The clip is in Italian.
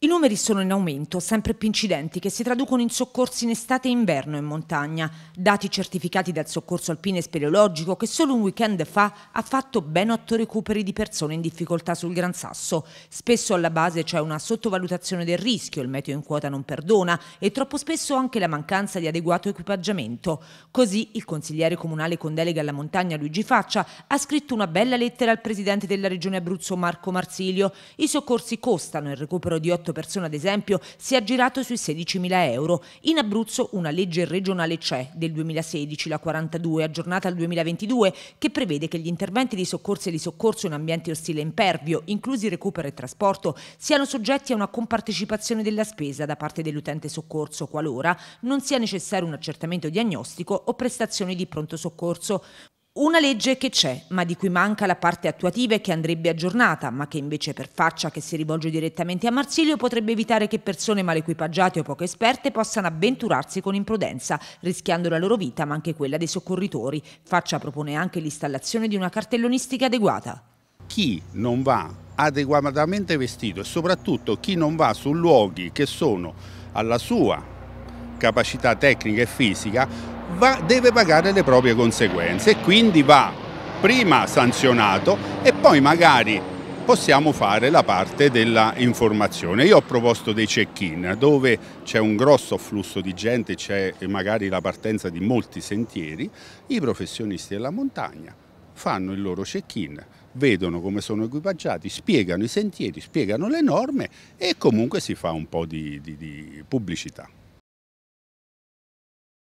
I numeri sono in aumento, sempre più incidenti, che si traducono in soccorsi in estate e inverno in montagna, dati certificati dal Soccorso Alpine Speleologico che solo un weekend fa ha fatto ben otto recuperi di persone in difficoltà sul Gran Sasso. Spesso alla base c'è una sottovalutazione del rischio, il meteo in quota non perdona e troppo spesso anche la mancanza di adeguato equipaggiamento. Così il consigliere comunale con delega alla montagna Luigi Faccia ha scritto una bella lettera al presidente della regione Abruzzo Marco Marsilio. I soccorsi costano il recupero di otto 108 persone, ad esempio, si è aggirato sui 16.000 euro. In Abruzzo una legge regionale c'è, del 2016, la 42, aggiornata al 2022, che prevede che gli interventi di soccorso e di soccorso in ambiente ostile e impervio, inclusi recupero e trasporto, siano soggetti a una compartecipazione della spesa da parte dell'utente soccorso, qualora non sia necessario un accertamento diagnostico o prestazioni di pronto soccorso. Una legge che c'è, ma di cui manca la parte attuativa e che andrebbe aggiornata, ma che invece per faccia che si rivolge direttamente a Marsilio potrebbe evitare che persone equipaggiate o poco esperte possano avventurarsi con imprudenza, rischiando la loro vita ma anche quella dei soccorritori. Faccia propone anche l'installazione di una cartellonistica adeguata. Chi non va adeguatamente vestito e soprattutto chi non va su luoghi che sono alla sua capacità tecnica e fisica va, deve pagare le proprie conseguenze e quindi va prima sanzionato e poi magari possiamo fare la parte della informazione. Io ho proposto dei check-in dove c'è un grosso afflusso di gente, c'è magari la partenza di molti sentieri, i professionisti della montagna fanno il loro check-in, vedono come sono equipaggiati, spiegano i sentieri, spiegano le norme e comunque si fa un po' di, di, di pubblicità.